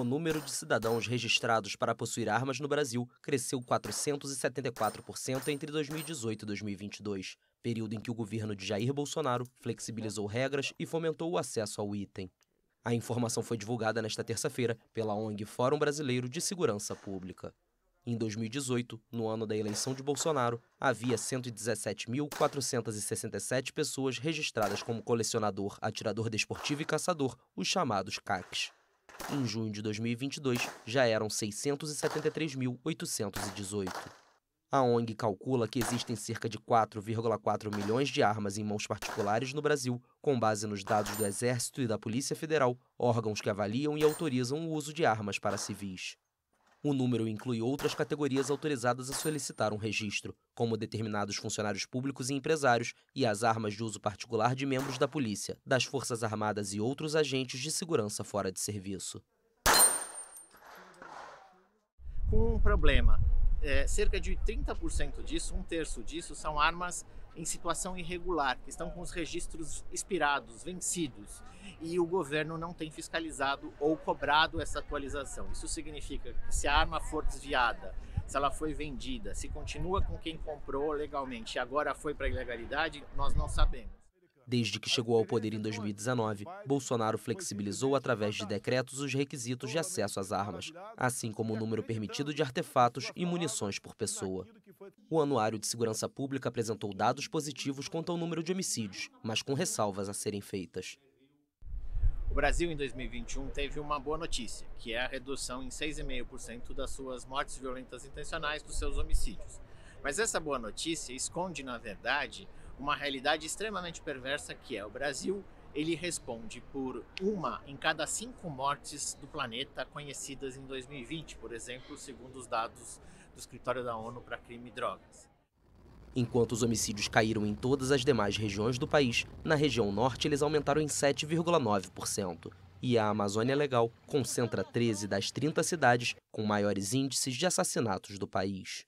o número de cidadãos registrados para possuir armas no Brasil cresceu 474% entre 2018 e 2022, período em que o governo de Jair Bolsonaro flexibilizou regras e fomentou o acesso ao item. A informação foi divulgada nesta terça-feira pela ONG Fórum Brasileiro de Segurança Pública. Em 2018, no ano da eleição de Bolsonaro, havia 117.467 pessoas registradas como colecionador, atirador desportivo e caçador, os chamados CACs. Em junho de 2022, já eram 673.818. A ONG calcula que existem cerca de 4,4 milhões de armas em mãos particulares no Brasil, com base nos dados do Exército e da Polícia Federal, órgãos que avaliam e autorizam o uso de armas para civis. O número inclui outras categorias autorizadas a solicitar um registro, como determinados funcionários públicos e empresários e as armas de uso particular de membros da polícia, das Forças Armadas e outros agentes de segurança fora de serviço. Com um problema, é, cerca de 30% disso, um terço disso, são armas em situação irregular, que estão com os registros expirados, vencidos, e o governo não tem fiscalizado ou cobrado essa atualização. Isso significa que se a arma for desviada, se ela foi vendida, se continua com quem comprou legalmente e agora foi para ilegalidade, nós não sabemos. Desde que chegou ao poder em 2019, Bolsonaro flexibilizou através de decretos os requisitos de acesso às armas, assim como o número permitido de artefatos e munições por pessoa. O Anuário de Segurança Pública apresentou dados positivos quanto ao número de homicídios, mas com ressalvas a serem feitas. O Brasil, em 2021, teve uma boa notícia, que é a redução em 6,5% das suas mortes violentas intencionais dos seus homicídios. Mas essa boa notícia esconde, na verdade, uma realidade extremamente perversa que é o Brasil ele responde por uma em cada cinco mortes do planeta conhecidas em 2020, por exemplo, segundo os dados do Escritório da ONU para Crime e Drogas. Enquanto os homicídios caíram em todas as demais regiões do país, na região norte eles aumentaram em 7,9%. E a Amazônia Legal concentra 13 das 30 cidades com maiores índices de assassinatos do país.